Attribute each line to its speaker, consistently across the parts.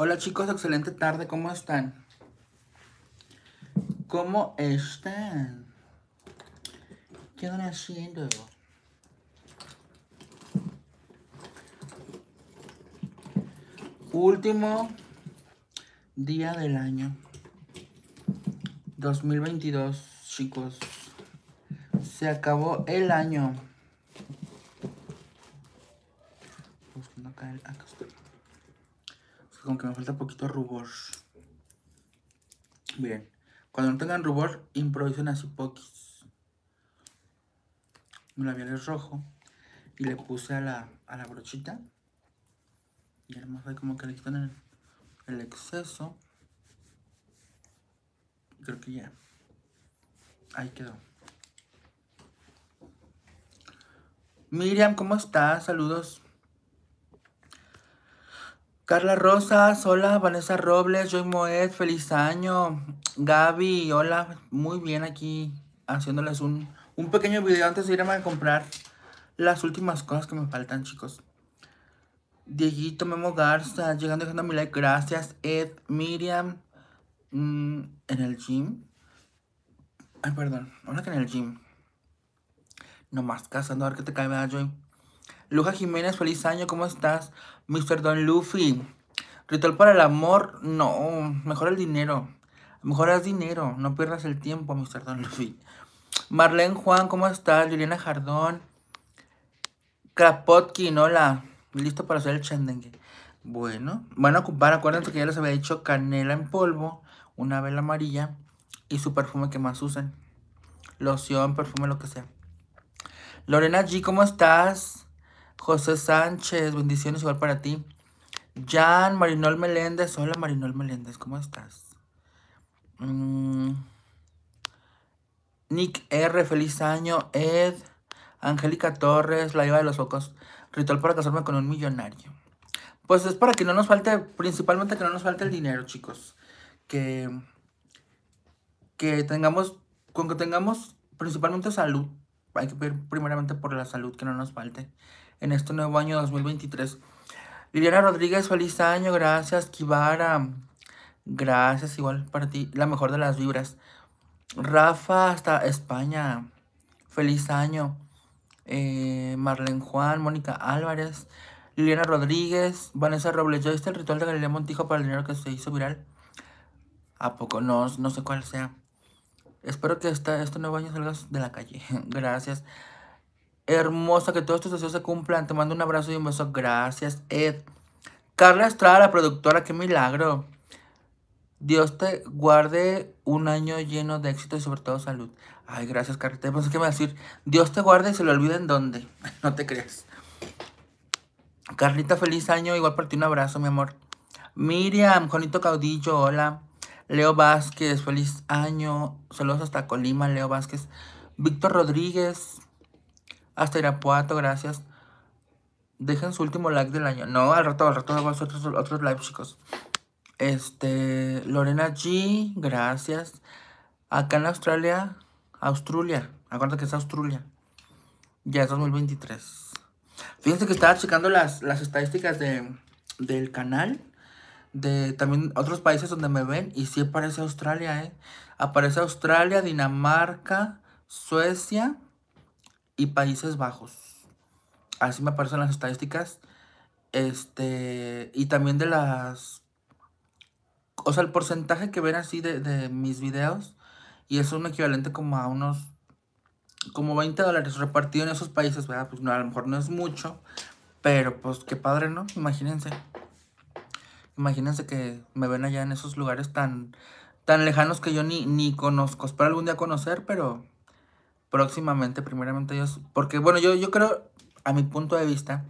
Speaker 1: Hola chicos, excelente tarde, ¿cómo están? ¿Cómo están? ¿Qué andan haciendo? Último día del año 2022, chicos. Se acabó el año como que me falta poquito rubor. Bien. Cuando no tengan rubor, improvisen así poquis. Mi labial es rojo. Y le puse a la, a la brochita. Y además ve como que le quitan el, el exceso. Creo que ya. Ahí quedó. Miriam, ¿cómo estás? Saludos. Carla Rosas, hola, Vanessa Robles, Joy Moed, feliz año. Gaby, hola, muy bien aquí haciéndoles un, pequeño video antes de irme a comprar las últimas cosas que me faltan, chicos. Dieguito, Memo Garza, llegando dejando mi like, gracias. Ed, Miriam, mm, en el gym. Ay, perdón, hola que en el gym. Nomás cazando, a ver qué te cae, ¿verdad, Joy? Luja Jiménez, feliz año, ¿cómo estás? Mr. Don Luffy. Ritual para el amor, no, mejor el dinero. Mejor haz dinero, no pierdas el tiempo, Mr. Don Luffy. Marlene Juan, ¿cómo estás? Juliana Jardón. Krapotkin, hola. Listo para hacer el chendengue. Bueno, van a ocupar, acuérdense que ya les había dicho canela en polvo, una vela amarilla y su perfume que más usen. Loción, perfume, lo que sea. Lorena G, ¿cómo estás? José Sánchez, bendiciones igual para ti. Jan, Marinol Meléndez. Hola, Marinol Meléndez, ¿cómo estás? Mm. Nick R, feliz año. Ed, Angélica Torres, la iba de los ojos. Ritual para casarme con un millonario. Pues es para que no nos falte, principalmente que no nos falte el dinero, chicos. Que, que tengamos, con que tengamos principalmente salud. Hay que pedir primeramente por la salud, que no nos falte en este nuevo año 2023. Liliana Rodríguez, feliz año, gracias. Kibara, gracias, igual para ti, la mejor de las vibras. Rafa, hasta España, feliz año. Eh, Marlene Juan, Mónica Álvarez, Liliana Rodríguez, Vanessa Robles. yo viste el ritual de Galilea Montijo para el dinero que se hizo viral? ¿A poco? No, no sé cuál sea. Espero que este nuevo año salgas de la calle. Gracias. Hermosa, que todos tus deseos se cumplan. Te mando un abrazo y un beso. Gracias, Ed. Carla Estrada, la productora, qué milagro. Dios te guarde un año lleno de éxito y sobre todo salud. Ay, gracias, Carla. Te pensé que me a decir, Dios te guarde y se lo olvida en dónde. no te creas. Carlita, feliz año. Igual para ti un abrazo, mi amor. Miriam, Juanito Caudillo, hola. Leo Vázquez, feliz año. Saludos hasta Colima, Leo Vázquez. Víctor Rodríguez, hasta Irapuato, gracias. Dejen su último like del año. No, al rato, al rato hago otros, otros lives, chicos. Este, Lorena G, gracias. Acá en Australia, Australia. Acuérdate que es Australia. Ya es 2023. Fíjense que estaba checando las, las estadísticas de, del canal. De también otros países donde me ven. Y sí aparece Australia, ¿eh? Aparece Australia, Dinamarca, Suecia y Países Bajos. Así me aparecen las estadísticas. Este, y también de las... O sea, el porcentaje que ven así de, de mis videos. Y eso es un equivalente como a unos... Como 20 dólares repartido en esos países, ¿verdad? Pues no, a lo mejor no es mucho. Pero pues qué padre, ¿no? Imagínense. Imagínense que me ven allá en esos lugares tan, tan lejanos que yo ni, ni conozco. Espero algún día conocer, pero próximamente, primeramente Dios, porque bueno, yo, yo creo, a mi punto de vista,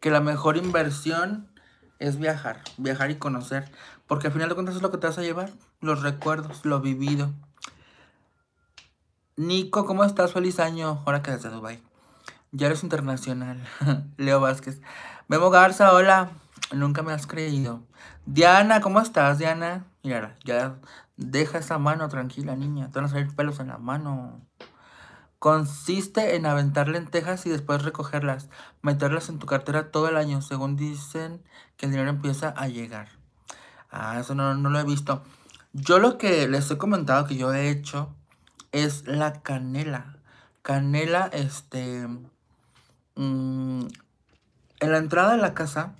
Speaker 1: que la mejor inversión es viajar, viajar y conocer, porque al final de cuentas es lo que te vas a llevar, los recuerdos, lo vivido. Nico, ¿cómo estás? Feliz año, ahora que desde Dubai. Ya eres internacional. Leo Vázquez. Memo Garza, hola. Nunca me has creído. Diana, ¿cómo estás, Diana? Mira, ya deja esa mano tranquila, niña. Te van a salir pelos en la mano. Consiste en aventar lentejas y después recogerlas, meterlas en tu cartera todo el año, según dicen que el dinero empieza a llegar. Ah, eso no, no lo he visto. Yo lo que les he comentado que yo he hecho es la canela. Canela, este... Mm, en la entrada de la casa,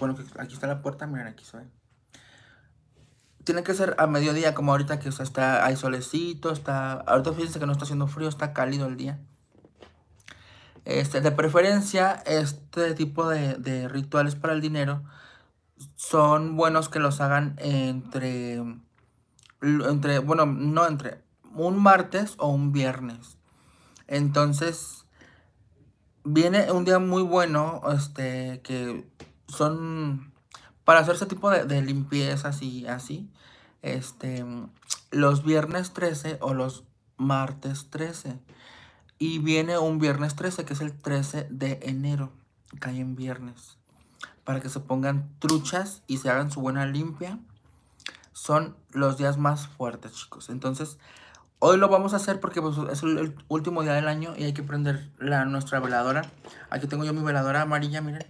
Speaker 1: bueno, aquí está la puerta, miren, aquí soy tiene que ser a mediodía, como ahorita que está, hay solecito, está... Ahorita fíjense que no está haciendo frío, está cálido el día. Este, de preferencia, este tipo de, de rituales para el dinero son buenos que los hagan entre, entre, bueno, no entre, un martes o un viernes. Entonces, viene un día muy bueno, este, que son para hacer ese tipo de, de limpiezas y así. Este, los viernes 13 o los martes 13. Y viene un viernes 13, que es el 13 de enero. Cae en viernes. Para que se pongan truchas y se hagan su buena limpia. Son los días más fuertes, chicos. Entonces, hoy lo vamos a hacer porque pues, es el último día del año y hay que prender la, nuestra veladora. Aquí tengo yo mi veladora amarilla, miren.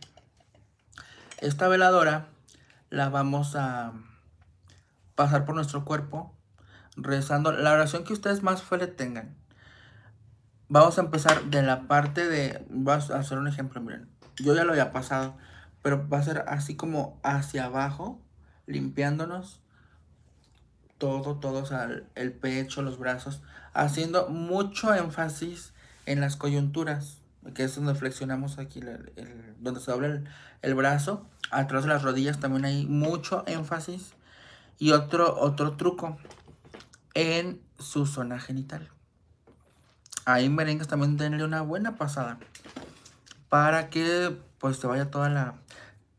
Speaker 1: Esta veladora la vamos a pasar por nuestro cuerpo rezando la oración que ustedes más fe tengan. Vamos a empezar de la parte de, vas a hacer un ejemplo, miren, yo ya lo había pasado, pero va a ser así como hacia abajo, limpiándonos todo, todos el pecho, los brazos, haciendo mucho énfasis en las coyunturas, que es donde flexionamos aquí, el, donde se dobla el brazo, atrás de las rodillas también hay mucho énfasis. Y otro, otro truco en su zona genital. Ahí en merengues también denle una buena pasada. Para que pues se vaya toda la...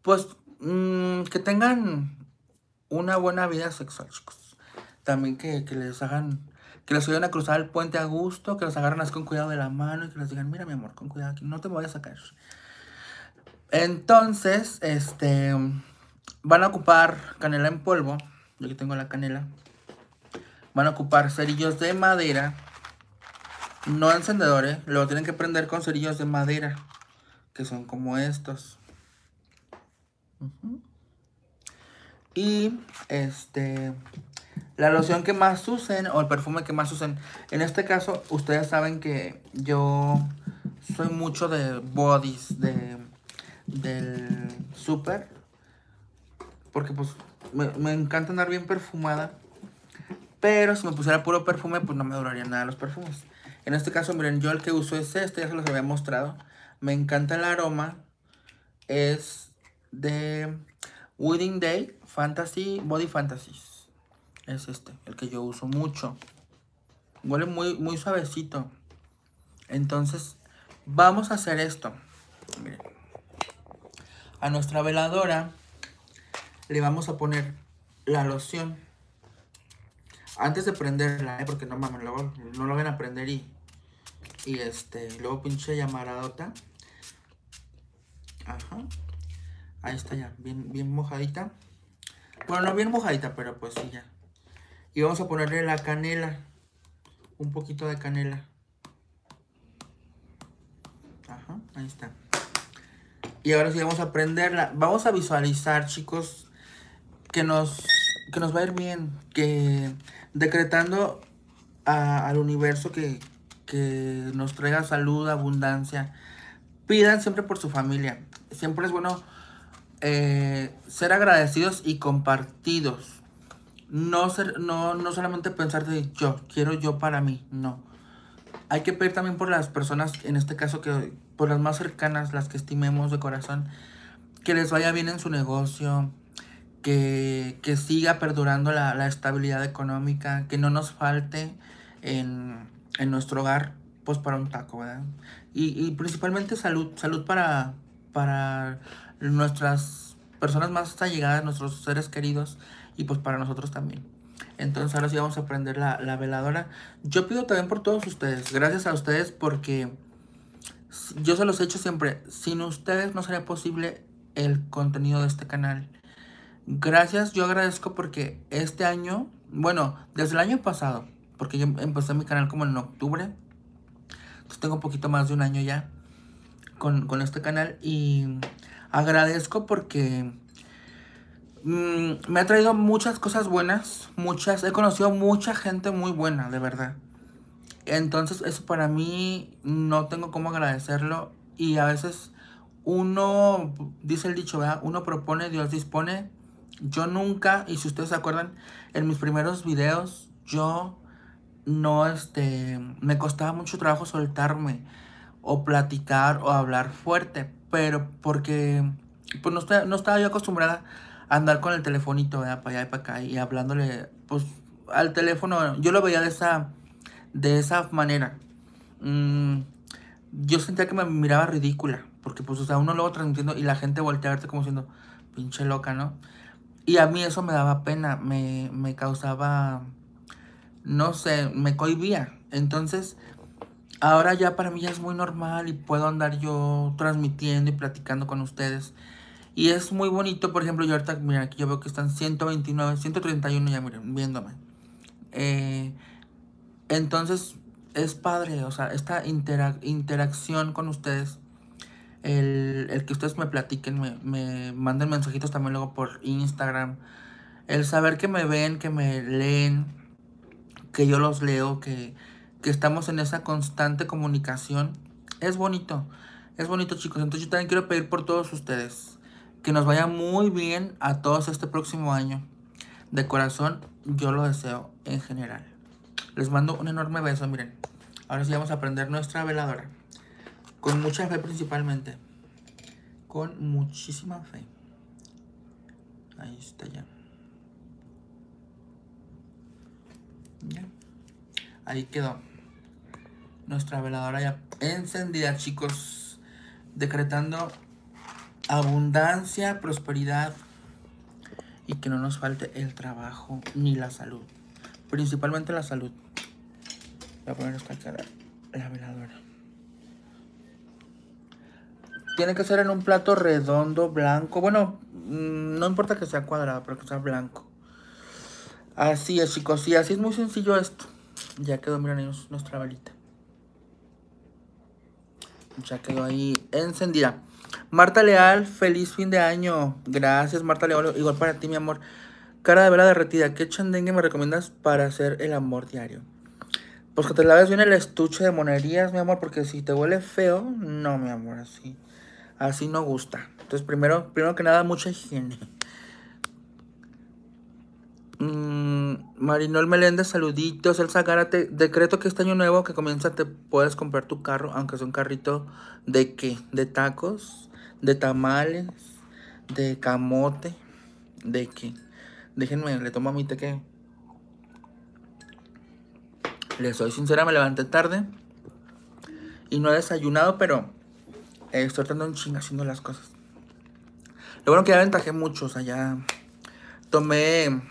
Speaker 1: Pues mm, que tengan una buena vida sexual, chicos. También que, les hagan... Que les ayuden a cruzar el puente a gusto, que los agarren con cuidado de la mano y que les digan, mira mi amor, con cuidado, aquí no te voy a sacar. Entonces, este, van a ocupar canela en polvo. Yo aquí tengo la canela. Van a ocupar cerillos de madera. No encendedores. Lo tienen que prender con cerillos de madera. Que son como estos. Y este. La loción que más usen o el perfume que más usen. En este caso, ustedes saben que yo soy mucho de bodies, de del súper. Porque pues me, encanta andar bien perfumada. Pero si me pusiera puro perfume, pues no me duraría nada los perfumes. En este caso, miren, yo el que uso es este, ya se los había mostrado. Me encanta el aroma. Es de Wedding Day Fantasy Body Fantasies. Es este, el que yo uso mucho. Huele muy, muy suavecito. Entonces, vamos a hacer esto. Miren a nuestra veladora le vamos a poner la loción. Antes de prenderla, ¿eh? porque no mames, no lo van a prender y, y este, luego pinche llamaradota. Ajá. Ahí está ya, bien, bien mojadita. Bueno, no bien mojadita, pero pues sí ya. Y vamos a ponerle la canela. Un poquito de canela. Ajá, ahí está. Y ahora sí vamos a aprenderla. Vamos a visualizar, chicos, que nos, que nos va a ir bien. Que decretando al universo que, nos traiga salud, abundancia. Pidan siempre por su familia. Siempre es bueno eh, ser agradecidos y compartidos. No, ser, no, no solamente pensar de yo, quiero yo para mí, no. Hay que pedir también por las personas, en este caso, que, por pues, las más cercanas, las que estimemos de corazón, que les vaya bien en su negocio, que, que siga perdurando la, la, estabilidad económica, que no nos falte en, en nuestro hogar, pues para un taco, ¿verdad? Y, y, principalmente salud, salud para, para nuestras personas más allegadas, nuestros seres queridos y pues para nosotros también. Entonces ahora sí vamos a prender la, la veladora. Yo pido también por todos ustedes, gracias a ustedes porque yo se los he hecho siempre, sin ustedes no sería posible el contenido de este canal. Gracias, yo agradezco porque este año, bueno, desde el año pasado, porque yo empecé mi canal como en octubre, entonces tengo un poquito más de un año ya con, este canal y agradezco porque mm, me ha traído muchas cosas buenas, muchas, he conocido mucha gente muy buena, de verdad. Entonces eso para mí no tengo cómo agradecerlo y a veces uno, dice el dicho, ¿verdad? Uno propone, Dios dispone. Yo nunca, y si ustedes se acuerdan, en mis primeros videos yo no, este, me costaba mucho trabajo soltarme o platicar o hablar fuerte, pero porque pues no, no estaba yo acostumbrada a andar con el telefonito, ¿verdad? Para allá y para acá y hablándole, pues al teléfono, yo lo veía de esa de esa manera. Mm, yo sentía que me miraba ridícula, porque pues, o sea, uno luego transmitiendo y la gente voltea a verte como siendo pinche loca, ¿no? Y a mí eso me daba pena, me, causaba, no sé, me cohibía. Entonces, ahora ya para mí ya es muy normal y puedo andar yo transmitiendo y platicando con ustedes. Y es muy bonito, por ejemplo, yo ahorita, mira, aquí yo veo que están 129, 131 ya, miren, viéndome. Eh, entonces, es padre, o sea, esta interacción con ustedes, el, que ustedes me platiquen, me, manden mensajitos también luego por Instagram, el saber que me ven, que me leen, que yo los leo, que, que estamos en esa constante comunicación, es bonito, es bonito chicos, entonces yo también quiero pedir por todos ustedes, que nos vaya muy bien a todos este próximo año, de corazón yo lo deseo en general. Les mando un enorme beso, miren. Ahora sí vamos a prender nuestra veladora. Con mucha fe principalmente. Con muchísima fe. Ahí está ya. ya. Ahí quedó. Nuestra veladora ya encendida, chicos. Decretando abundancia, prosperidad y que no nos falte el trabajo ni la salud. Principalmente la salud. Voy a poner esta la veladora. Tiene que ser en un plato redondo, blanco. Bueno, mm, no importa que sea cuadrado, pero que sea blanco. Así es, chicos. Y así es muy sencillo esto. Ya quedó, miren, nuestra velita. Ya quedó ahí encendida. Marta Leal, feliz fin de año. Gracias, Marta Leal. Igual para ti, mi amor. Cara de vela derretida, ¿qué chandengue me recomiendas para hacer el amor diario? Pues que te laves bien el estuche de monerías, mi amor, porque si te huele feo, no, mi amor, así, así no gusta. Entonces, primero, primero que nada, mucha higiene. Mm, Marinol Meléndez, saluditos. Elsa Gárate, decreto que este año nuevo que comienza te puedes comprar tu carro, aunque sea un carrito de qué? De tacos, de tamales, de camote, de qué? Déjenme, le tomo mi teque Les soy sincera, me levanté tarde. Y no he desayunado, pero estoy tratando un ching haciendo las cosas. Lo bueno que ya aventajé mucho, o sea, ya tomé.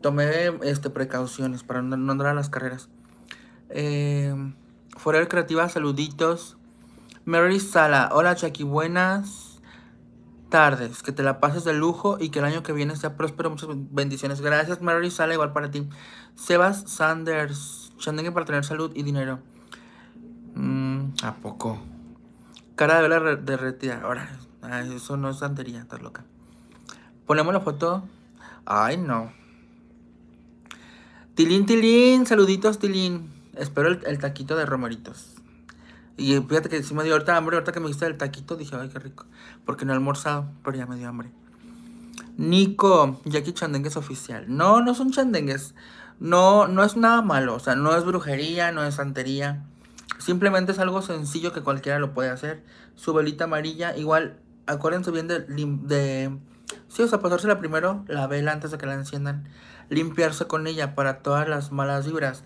Speaker 1: Tomé este, precauciones para no, andar a las carreras. Eh, Forer Creativa, saluditos. Mary Sala, hola Chaki, buenas tardes, pues, que te la pases de lujo y que el año que viene sea próspero. Muchas bendiciones. Gracias, Mary. Sale igual para ti. Sebas Sanders, Chandengue para tener salud y dinero. Mm, ¿A poco? Cara de vela derretida. Ahora, eso no es santería, estás loca. Ponemos la foto. Ay, no. Tilín, TILIN, saluditos, Tilín. Espero el, el taquito de romeritos. Y fíjate que sí me dio ahorita hambre, ahorita que me gusta el taquito, dije, ay, qué rico. Porque no he almorzado, pero ya me dio hambre. Nico, Jackie chandengues es oficial. No, no son chandengues. No, no es nada malo. O sea, no es brujería, no es santería. Simplemente es algo sencillo que cualquiera lo puede hacer. Su velita amarilla, igual, acuérdense bien de, de Sí, o sea, pasársela primero la vela antes de que la enciendan. Limpiarse con ella para todas las malas vibras.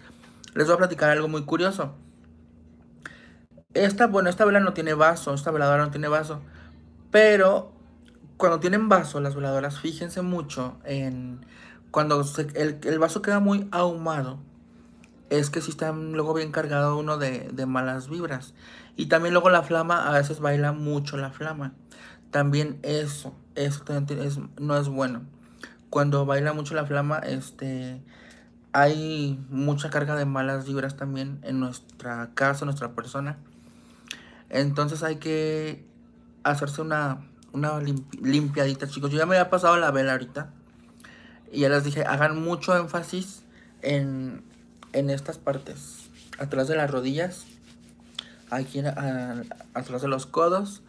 Speaker 1: Les voy a platicar algo muy curioso. Esta, bueno, esta vela no tiene vaso, esta veladora no tiene vaso. Pero cuando tienen vaso las veladoras, fíjense mucho en cuando el, vaso queda muy ahumado. Es que si está luego bien cargado uno de, malas vibras. Y también luego la flama, a veces baila mucho la flama. También eso, eso es, no es bueno. Cuando baila mucho la flama, este hay mucha carga de malas vibras también en nuestra casa, en nuestra persona. Entonces hay que hacerse una, una limpiadita, chicos. Yo ya me había pasado la vela ahorita. Y ya les dije, hagan mucho énfasis en, estas partes. Atrás de las rodillas. Aquí a, atrás de los codos.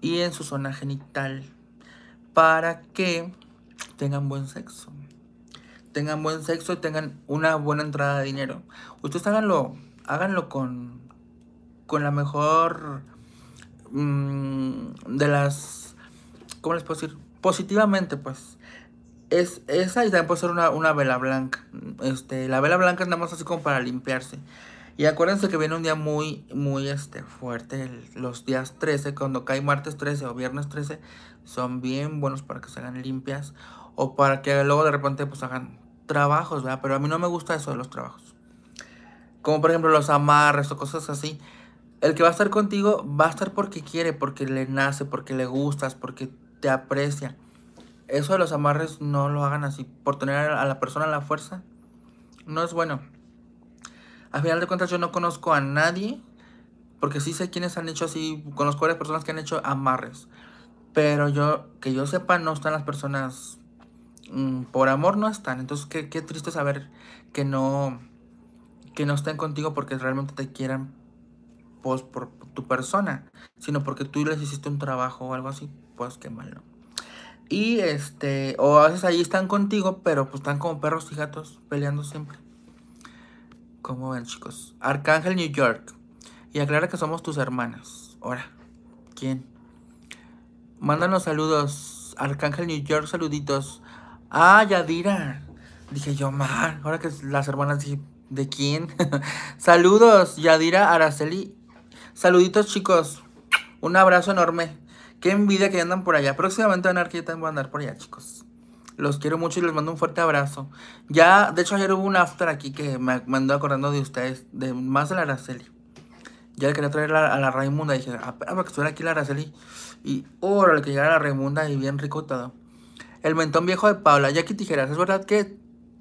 Speaker 1: Y en su zona genital. Para que tengan buen sexo. Tengan buen sexo y tengan una buena entrada de dinero. Ustedes háganlo, háganlo con con la mejor mm, de las, ¿cómo les puedo decir? Positivamente, pues. Es esa y también puede ser una, vela blanca. Este, la vela blanca es nada más así como para limpiarse. Y acuérdense que viene un día muy, muy este, fuerte. los días 13, cuando cae martes 13 o viernes 13, son bien buenos para que se hagan limpias. O para que luego de repente pues hagan trabajos, ¿verdad? Pero a mí no me gusta eso de los trabajos. Como por ejemplo los amarres o cosas así el que va a estar contigo va a estar porque quiere, porque le nace, porque le gustas, porque te aprecia. Eso de los amarres no lo hagan así. Por tener a la persona a la fuerza, no es bueno. A final de cuentas yo no conozco a nadie, porque sí sé quiénes han hecho así, conozco a las personas que han hecho amarres. Pero yo, que yo sepa, no están las personas, mm, por amor no están. Entonces qué, qué triste saber que no, que no estén contigo porque realmente te quieran pues, por tu persona, sino porque tú les hiciste un trabajo o algo así, pues qué malo. Y este, o a veces ahí están contigo, pero pues están como perros y gatos peleando siempre. ¿Cómo ven, chicos? Arcángel New York. Y aclara que somos tus hermanas. Ahora, ¿quién? Mándanos saludos. Arcángel New York, saluditos. Ah, Yadira. Dije yo, man. Ahora que las hermanas dije, ¿de quién? saludos, Yadira Araceli Saluditos, chicos. Un abrazo enorme. Qué envidia que andan por allá. Próximamente van a ver que también voy a andar por allá, chicos. Los quiero mucho y les mando un fuerte abrazo. Ya, de hecho, ayer hubo un after aquí que me, mandó acordando de ustedes, de más de la Araceli. Ya le quería traer a, a la Raimunda. Dije, ah, a que estuviera aquí la Araceli. Y órale, que llegara la Raimunda y bien rico todo. El mentón viejo de Paula. ya que Tijeras, ¿es verdad que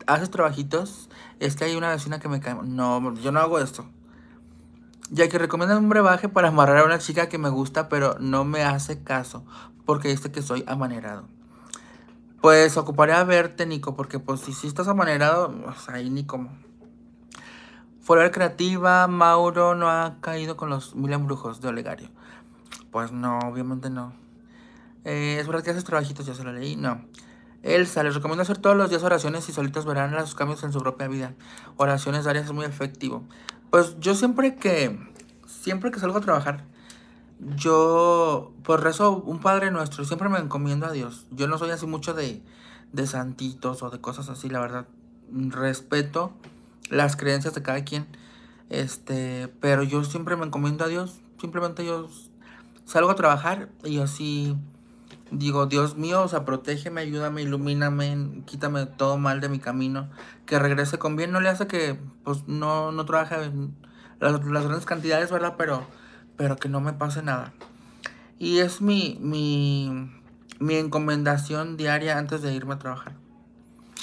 Speaker 1: haces trabajitos? Es que hay una vecina que me cae. No, yo no hago esto. Ya que recomiendan un brebaje para amarrar a una chica que me gusta, pero no me hace caso porque dice que soy amanerado. Pues ocuparé a verte, Nico, porque pues si, si estás amanerado, pues, ahí ni como. Fuera creativa, Mauro no ha caído con los mil embrujos de Olegario. Pues no, obviamente no. Eh, es verdad que haces trabajitos, ya se lo leí, no. Elsa, les recomiendo hacer todos los días oraciones y solitos verán los cambios en su propia vida. Oraciones diarias es muy efectivo. Pues yo siempre que, siempre que salgo a trabajar, yo por pues, rezo un Padre Nuestro siempre me encomiendo a Dios. Yo no soy así mucho de, de santitos o de cosas así, la verdad. Respeto las creencias de cada quien. Este, pero yo siempre me encomiendo a Dios. Simplemente yo salgo a trabajar y así digo, Dios mío, o sea, protégeme, ayúdame, ilumíname, quítame todo mal de mi camino, que regrese con bien, no le hace que, pues, no, trabaje las, las, grandes cantidades, ¿verdad? Pero, pero que no me pase nada. Y es mi, mi, encomendación diaria antes de irme a trabajar.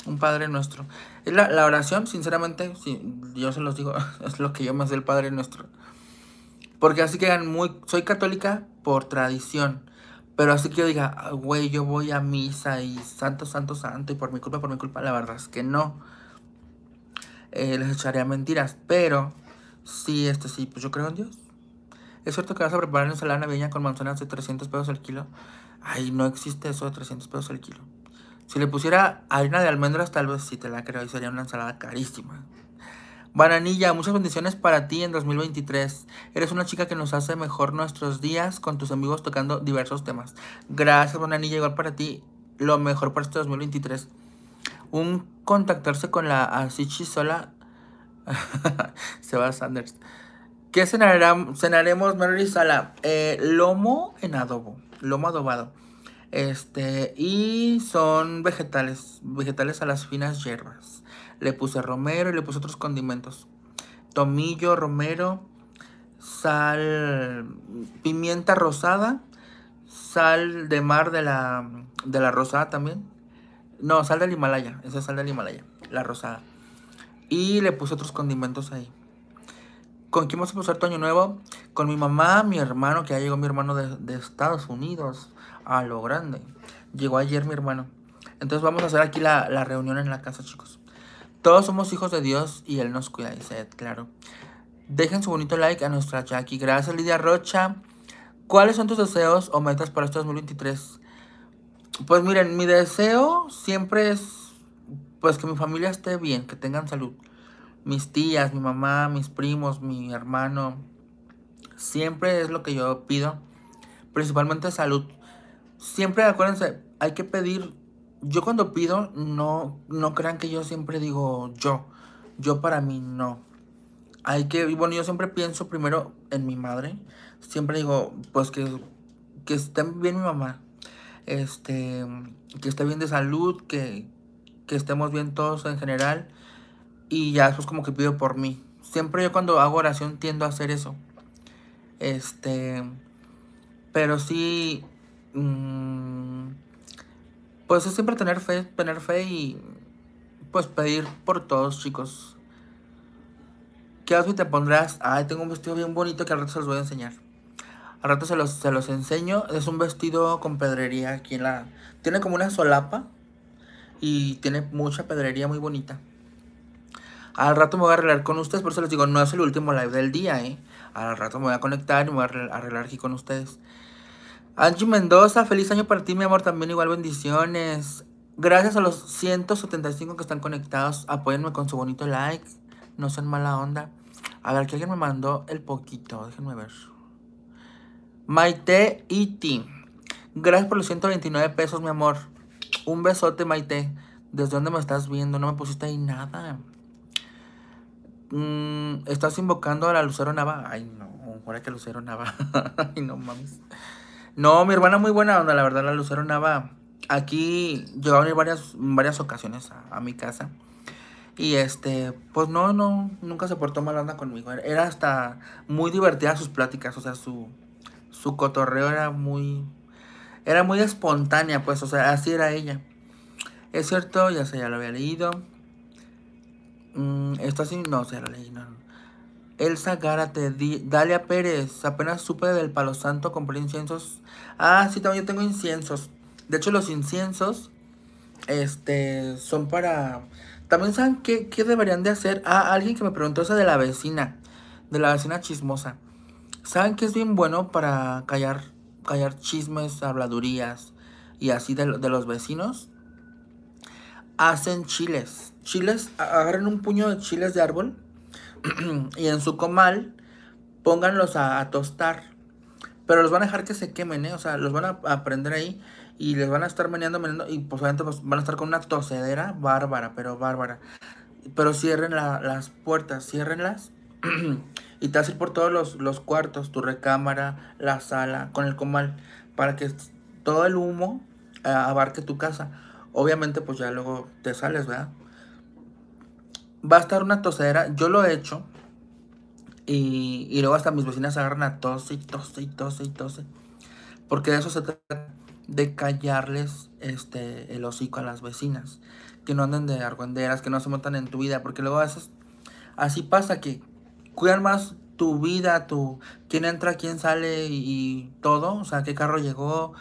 Speaker 1: Un Padre Nuestro. Es la, oración, sinceramente, yo se los digo, es lo que yo me sé el Padre Nuestro. Porque así quedan muy... Soy católica por tradición pero así que yo diga, ah, güey, yo voy a misa y santo, santo, santo, y por mi culpa, por mi culpa, la verdad es que no. Eh, les echaría mentiras, pero sí, este sí, pues yo creo en Dios. Es cierto que vas a preparar una ensalada navideña con manzanas de 300 pesos al kilo. Ay, no existe eso de 300 pesos al kilo. Si le pusiera harina de almendras, tal vez sí te la creo y sería una ensalada carísima. Bananilla, muchas bendiciones para ti en 2023. Eres una chica que nos hace mejor nuestros días con tus amigos tocando diversos temas. Gracias, Bananilla, igual para ti. Lo mejor para este 2023. Un contactarse con la Asichi sola. a Sanders. ¿Qué cenaremos, Mary Sala? Eh, lomo en adobo. Lomo adobado. Este, y son vegetales, vegetales a las finas hierbas le puse romero y le puse otros condimentos. Tomillo, romero, sal, pimienta rosada, sal de mar de la, de la rosada también. No, sal del Himalaya, esa es sal del Himalaya, la rosada. Y le puse otros condimentos ahí. ¿Con quién vamos a pasar año nuevo? Con mi mamá, mi hermano, que ya llegó mi hermano de, Estados Unidos, a lo grande. Llegó ayer mi hermano. Entonces vamos a hacer aquí la, la reunión en la casa, chicos. Todos somos hijos de Dios y Él nos cuida, dice claro. Dejen su bonito like a nuestra Jackie. Gracias, Lidia Rocha. ¿Cuáles son tus deseos o metas para este 2023? Pues miren, mi deseo siempre es pues que mi familia esté bien, que tengan salud. Mis tías, mi mamá, mis primos, mi hermano. Siempre es lo que yo pido. Principalmente salud. Siempre acuérdense, hay que pedir yo cuando pido, no, no crean que yo siempre digo yo. Yo para mí no. Hay que, bueno, yo siempre pienso primero en mi madre. Siempre digo, pues que, que esté bien mi mamá. Este, que esté bien de salud, que, que estemos bien todos en general. Y ya es como que pido por mí. Siempre yo cuando hago oración tiendo a hacer eso. Este, pero sí... Mm, pues es siempre tener fe, tener fe y pues pedir por todos, chicos. ¿Qué outfit te pondrás? Ay, tengo un vestido bien bonito que al rato se los voy a enseñar. Al rato se los, se los enseño. Es un vestido con pedrería aquí en la... Tiene como una solapa y tiene mucha pedrería muy bonita. Al rato me voy a arreglar con ustedes, por eso les digo, no es el último live del día, ¿eh? Al rato me voy a conectar y me voy a arreglar aquí con ustedes. Angie Mendoza, feliz año para ti, mi amor. También igual bendiciones. Gracias a los 175 que están conectados. Apóyenme con su bonito like. No son mala onda. A ver, que alguien me mandó el poquito. Déjenme ver. Maite Iti. Gracias por los 129 pesos, mi amor. Un besote, Maite. ¿Desde dónde me estás viendo? No me pusiste ahí nada. Mm, estás invocando a la Lucero Nava. Ay, no. Ahora que Lucero Nava. Ay, no mames. No, mi hermana muy buena onda, la verdad, la Lucero Nava. Aquí yo a varias, varias ocasiones a, mi casa. Y este, pues no, no, nunca se portó mal onda conmigo. Era hasta muy divertida sus pláticas, o sea, su, su cotorreo era muy, era muy espontánea, pues, o sea, así era ella. Es cierto, ya sé, ya lo había leído. Mm, esto así, no, se lo leí, no. Elsa Gárate, Dalia Pérez, apenas supe del Palo Santo, compré inciensos. Ah, sí, también yo tengo inciensos. De hecho, los inciensos este, son para... También saben qué, deberían de hacer. Ah, alguien que me preguntó esa de la vecina, de la vecina chismosa. Saben que es bien bueno para callar, callar chismes, habladurías y así de, de los vecinos. Hacen chiles. Chiles, agarran un puño de chiles de árbol y en su comal pónganlos a, tostar. Pero los van a dejar que se quemen, ¿eh? O sea, los van a, aprender prender ahí y les van a estar meneando, meneando. Y pues obviamente pues, van a estar con una tosedera bárbara, pero bárbara. Pero cierren las puertas, ciérrenlas. y te vas ir por todos los, cuartos, tu recámara, la sala, con el comal, para que todo el humo eh, abarque tu casa. Obviamente pues ya luego te sales, ¿verdad? va a estar una tosadera, Yo lo he hecho. Y, luego hasta mis vecinas agarran a tose y tose y tose y tose. Porque de eso se trata de callarles este, el hocico a las vecinas. Que no anden de argüenderas, que no se montan en tu vida. Porque luego a así pasa que cuidan más tu vida, tu quién entra, quién sale y, todo. O sea, qué carro llegó,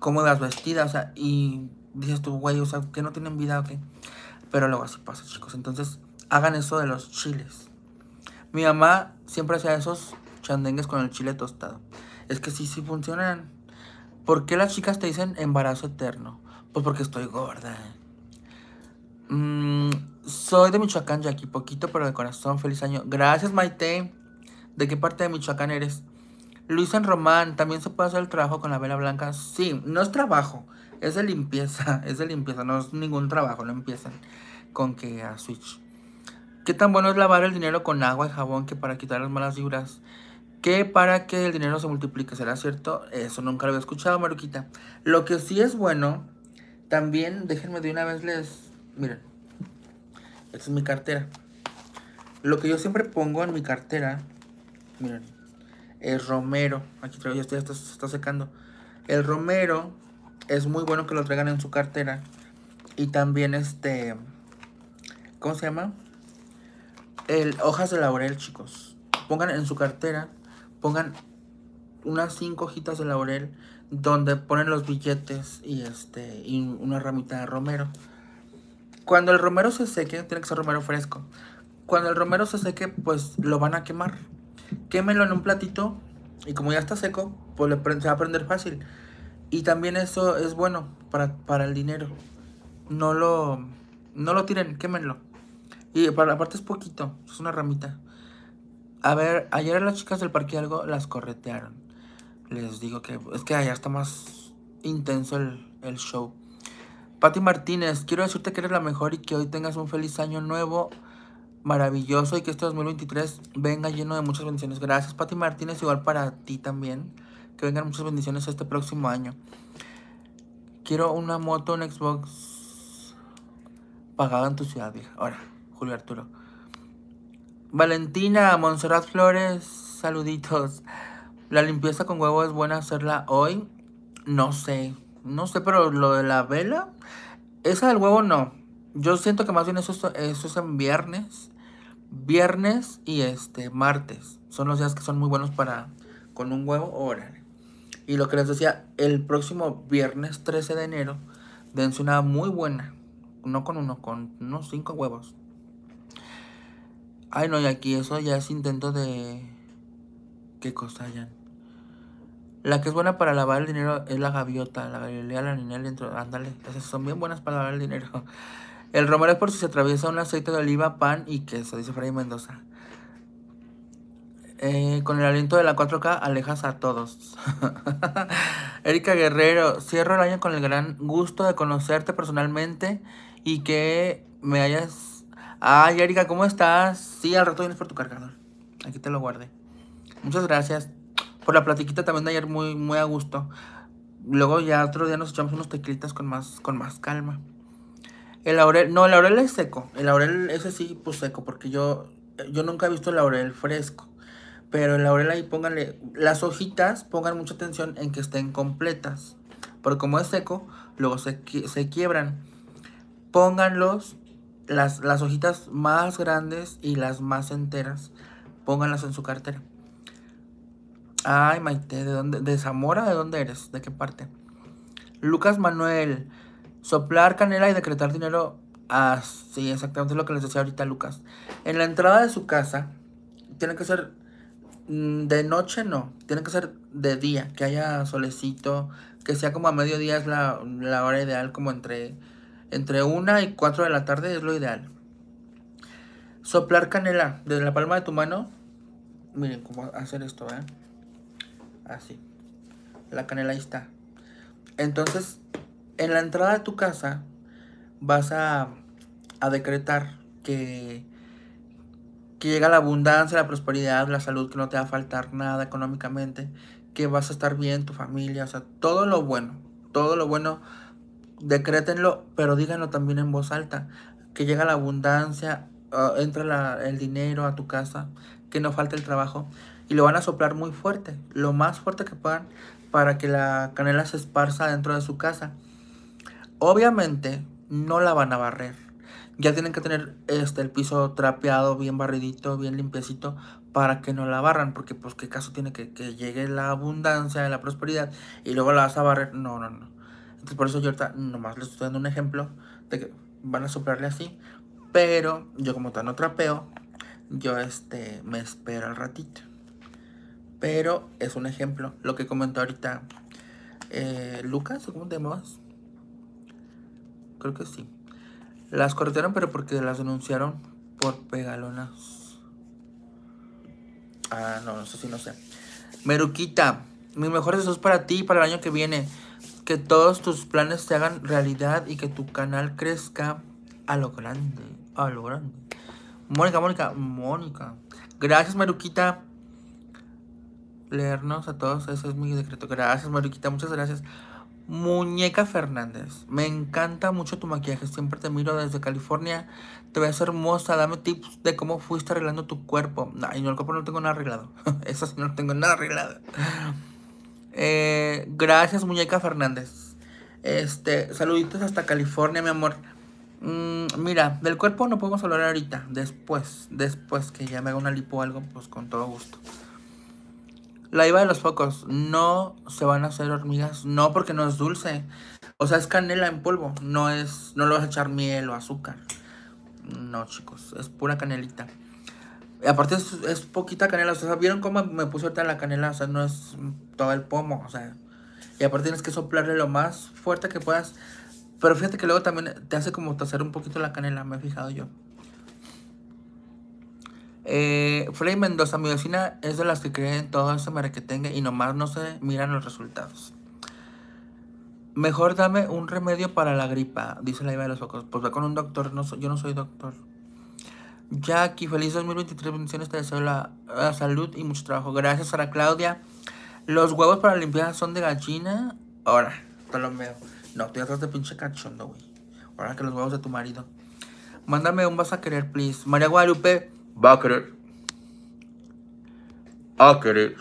Speaker 1: cómo las vestidas. O sea, y dices tú, güey, o sea, que no tienen vida o qué. Pero luego así pasa, chicos. Entonces, hagan eso de los chiles. Mi mamá siempre hacía esos chandengues con el chile tostado. Es que sí, sí funcionan. ¿Por qué las chicas te dicen embarazo eterno? Pues porque estoy gorda. Mm, soy de Michoacán, Jackie. Poquito, pero de corazón. Feliz año. Gracias, Maite. ¿De qué parte de Michoacán eres? Luis en Román, ¿también se puede hacer el trabajo con la vela blanca? Sí, no es trabajo, es de limpieza, es de limpieza, no es ningún trabajo, no empiecen con que a Switch. ¿Qué tan bueno es lavar el dinero con agua y jabón que para quitar las malas vibras? Que para que el dinero se multiplique, ¿será cierto? Eso nunca lo había escuchado, Maruquita. Lo que sí es bueno, también déjenme de una vez les... Miren, esta es mi cartera. Lo que yo siempre pongo en mi cartera, miren, es romero. Aquí traigo, ya, estoy, se está secando. El romero es muy bueno que lo traigan en su cartera. Y también este... ¿Cómo se llama? el, hojas de laurel, chicos. Pongan en su cartera, pongan unas cinco hojitas de laurel donde ponen los billetes y este y una ramita de romero. Cuando el romero se seque, tiene que ser romero fresco. Cuando el romero se seque, pues lo van a quemar. Quémelo en un platito y como ya está seco, pues le se va a prender fácil. Y también eso es bueno para, para el dinero. No lo, no lo tiren, quémelo y aparte es poquito, es una ramita. A ver, ayer las chicas del parque algo las corretearon. Les digo que es que allá está más intenso el, el show. Pati Martínez, quiero decirte que eres la mejor y que hoy tengas un feliz año nuevo, maravilloso y que este 2023 venga lleno de muchas bendiciones. Gracias, Pati Martínez, igual para ti también. Que vengan muchas bendiciones este próximo año. Quiero una moto, un Xbox pagado en tu ciudad, vieja. Ahora. Arturo. Valentina Monserrat Flores, saluditos. La limpieza con huevo es buena hacerla hoy. No sé, no sé, pero lo de la vela, esa del huevo no. Yo siento que más bien eso, es en viernes. Viernes y este martes. Son los días que son muy buenos para con un huevo órale. Y lo que les decía, el próximo viernes 13 de enero, dense una muy buena. No con uno, con unos cinco huevos. Ay, no, y aquí eso ya es intento de... ¿Qué cosa hayan? La que es buena para lavar el dinero es la gaviota, la galilea, la ninel, dentro... Ándale, esas son bien buenas para lavar el dinero. El romero es por si se atraviesa un aceite de oliva, pan y queso, dice Freddy Mendoza. Eh, con el aliento de la 4K alejas a todos. Erika Guerrero, cierro el año con el gran gusto de conocerte personalmente y que me hayas Ay, Erika, ¿cómo estás? Sí, al rato vienes por tu cargador. Aquí te lo guardé. Muchas gracias por la platiquita también de ayer, muy, muy a gusto. Luego ya otro día nos echamos unos tequilitas con más, con más calma. El laurel, no, el laurel es seco. El laurel, ese sí, pues seco, porque yo, yo nunca he visto el laurel fresco. Pero el laurel ahí pónganle, las hojitas pongan mucha atención en que estén completas. Porque como es seco, luego se, se quiebran. Pónganlos las, hojitas más grandes y las más enteras, pónganlas en su cartera. Ay, Maite, ¿de dónde? ¿De Zamora? ¿De dónde eres? ¿De qué parte? Lucas Manuel, soplar canela y decretar dinero. Ah, sí, exactamente lo que les decía ahorita Lucas. En la entrada de su casa, tiene que ser mm, de noche, no. Tiene que ser de día, que haya solecito, que sea como a mediodía es la hora ideal, como entre entre 1 y 4 de la tarde es lo ideal. Soplar canela desde la palma de tu mano. Miren cómo hacer esto, ¿eh? Así. La canela ahí está. Entonces, en la entrada de tu casa vas a, a decretar que, que llega la abundancia, la prosperidad, la salud, que no te va a faltar nada económicamente, que vas a estar bien, tu familia, o sea, todo lo bueno, todo lo bueno decrétenlo, pero díganlo también en voz alta. Que llega la abundancia, ah, entra el dinero a tu casa, que no falte el trabajo. Y lo van a soplar muy fuerte, lo más fuerte que puedan, para que la canela se esparza dentro de su casa. Obviamente no la van a barrer. Ya tienen que tener este, el piso trapeado, bien barridito, bien limpiecito, para que no la barran, porque pues qué caso tiene que, que llegue la abundancia, la prosperidad, y luego la vas a barrer. No, no, no. Por eso yo ahorita nomás les estoy dando un ejemplo de que van a soplarle así. Pero yo como tal no trapeo, yo este, me espero al ratito. Pero es un ejemplo. Lo que comentó ahorita eh, Lucas, ¿cómo te llamas? Creo que sí. Las cortaron, pero porque las denunciaron por pegalonas. Ah, no, no sé si no sé. Meruquita, mis mejores deseos para ti Y para el año que viene que todos tus planes se hagan realidad y que tu canal crezca a lo grande, a lo grande. Mónica, Mónica, Mónica. Gracias, Maruquita. Leernos a todos, eso es mi decreto. Gracias, Maruquita, muchas gracias. Muñeca Fernández, me encanta mucho tu maquillaje, siempre te miro desde California, te ves hermosa, dame tips de cómo fuiste arreglando tu cuerpo. No, en el cuerpo no tengo nada arreglado, eso sí no tengo nada arreglado. Eh, gracias, muñeca Fernández. Este, saluditos hasta California, mi amor. Mm, mira, del cuerpo no podemos hablar ahorita. Después, después que ya me haga una lipo o algo, pues con todo gusto. La IVA de los focos. No se van a hacer hormigas. No, porque no es dulce. O sea, es canela en polvo. No es, no lo vas a echar miel o azúcar. No, chicos, es pura canelita. Aparte es, poquita canela, o sea, ¿vieron cómo me puse ahorita la canela? O sea, no es todo el pomo, o sea. Y aparte tienes que soplarle lo más fuerte que puedas. Pero fíjate que luego también te hace como tacer un poquito la canela, me he fijado yo. Eh, Frey Mendoza, mi vecina es de las que creen todo ese tenga y nomás no se miran los resultados. Mejor dame un remedio para la gripa, dice la Iba de los Ojos. Pues va con un doctor, no, yo no soy doctor. Jackie, feliz 2023, bendiciones, te deseo la, salud y mucho trabajo. Gracias, Sara Claudia. Los huevos para limpiar son de gallina. Ahora, te lo veo. No, estoy atrás de pinche cachondo, güey. Ahora que los huevos de tu marido. Mándame un vas a querer, please. María Guadalupe, va a querer. A querer.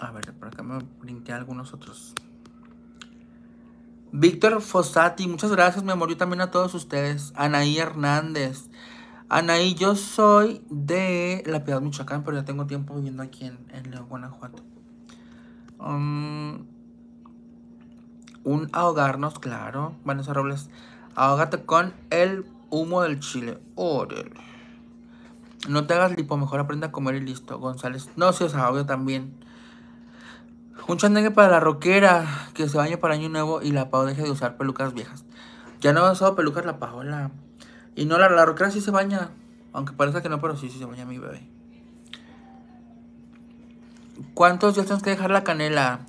Speaker 1: A ver, por acá me brinqué algunos otros. Víctor Fossati, muchas gracias, me amor. también a todos ustedes. Anaí Hernández. Anaí, yo soy de La Piedad, Michoacán, pero ya tengo tiempo viviendo aquí en, León, Guanajuato. Um, un ahogarnos, claro. Vanessa Robles, ahógate con el humo del chile. Órale. No te hagas lipo, mejor aprenda a comer y listo. González, no, si sí, o sea, también. Un chandengue para la roquera que se bañe para año nuevo y la Pau deje de usar pelucas viejas. Ya no ha usado pelucas la Paola. Y no, la, la roquera sí se baña. Aunque parece que no, pero sí, sí se baña mi bebé. ¿Cuántos días tienes que dejar la canela?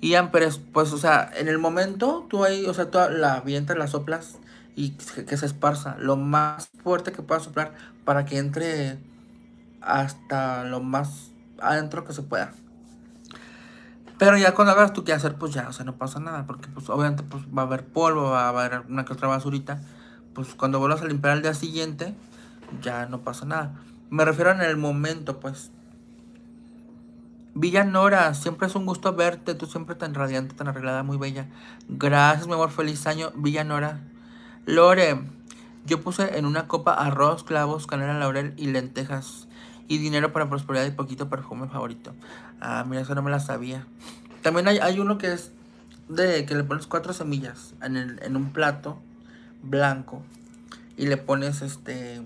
Speaker 1: Ian pero pues, o sea, en el momento tú ahí, o sea, tú la avientas, la soplas y que se esparza lo más fuerte que puedas soplar para que entre hasta lo más adentro que se pueda. Pero ya cuando hagas tu hacer, pues ya, o sea, no pasa nada, porque pues obviamente pues, va a haber polvo, va a haber una que otra basurita. Pues cuando vuelvas a limpiar al día siguiente, ya no pasa nada. Me refiero en el momento, pues. Villanora, siempre es un gusto verte, tú siempre tan radiante, tan arreglada, muy bella. Gracias, mi amor, feliz año, Villanora. Lore, yo puse en una copa arroz, clavos, canela, laurel y lentejas y dinero para prosperidad y poquito perfume favorito. Ah, mira, eso no me la sabía. También hay, uno que es de que le pones cuatro semillas en, el, en un plato blanco y le pones este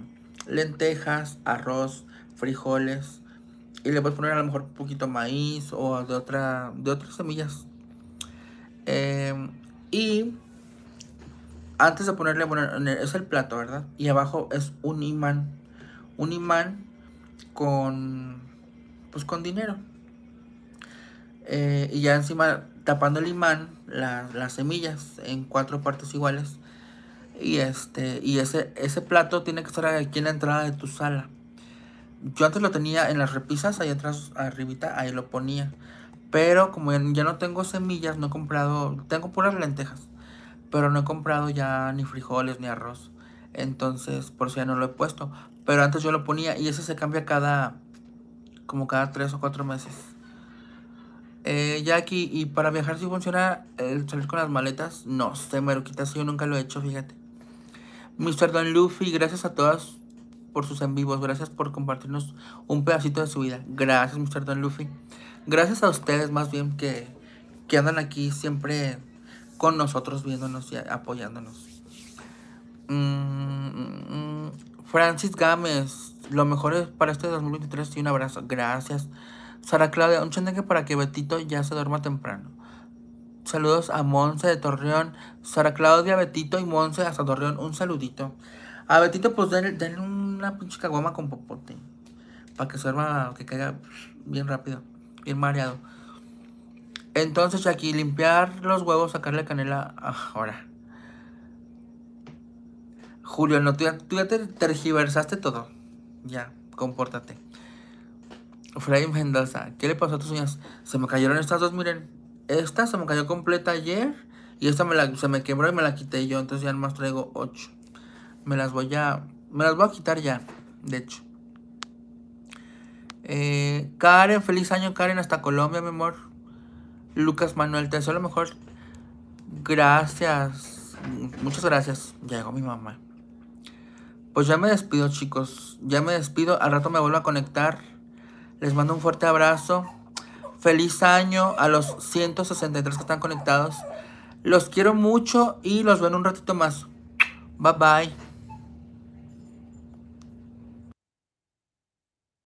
Speaker 1: lentejas, arroz, frijoles y le puedes poner a lo mejor poquito maíz o de otra de otras semillas. Em, y antes de ponerle, es el plato, ¿verdad? Y abajo es un imán. Un imán con, pues con dinero. Eh, y ya encima tapando el imán, las semillas en cuatro partes iguales. Y este y ese, ese plato tiene que estar aquí en la entrada de tu sala. Yo antes lo tenía en las repisas, ahí atrás, arribita, ahí lo ponía. Pero como ya no tengo semillas, no he comprado, tengo puras lentejas. Pero no he comprado ya ni frijoles ni arroz. Entonces, por si ya no lo he puesto. Pero antes yo lo ponía y eso se cambia cada. como cada tres o cuatro meses. Eh, ya aquí, y para viajar si funciona el salir con las maletas, no se me lo si yo nunca lo he hecho, fíjate. Mr. Don Luffy, gracias a todos por sus en vivos, gracias por compartirnos un pedacito de su vida. Gracias, Mr. Don Luffy. Gracias a ustedes, más bien, que, que andan aquí siempre con nosotros, viéndonos y apoyándonos. Mm, mm, mm. Francis Gámez, lo mejor es para este 2023 y un abrazo. Gracias. Sara Claudia, un chendeque para que Betito ya se duerma temprano. Saludos a Monse de Torreón. Sara Claudia, Betito y Monse hasta Torreón. Un saludito. A Betito, pues denle, una pinche caguama con popote. Para que se duerma, que caiga bien rápido. Bien mareado. Entonces aquí limpiar los huevos, sacarle canela ah, ahora. Julio, no, tú ya, te tergiversaste todo. Ya, compórtate. Fray Mendoza, ¿qué le pasó a tus uñas? Se me cayeron estas dos, miren. Esta se me cayó completa ayer y esta me la, se me quebró y me la quité yo. Entonces ya nomás traigo ocho Me las voy a... Me las voy a quitar ya, de hecho. Eh, Karen, feliz año Karen, hasta Colombia, mi amor. Lucas Manuel, te deseo lo mejor. Gracias. Muchas gracias. Ya llegó mi mamá. Pues ya me despido, chicos. Ya me despido. Al rato me vuelvo a conectar. Les mando un fuerte abrazo. Feliz año a los 163 que están conectados. Los quiero mucho y los veo en un ratito más. Bye bye.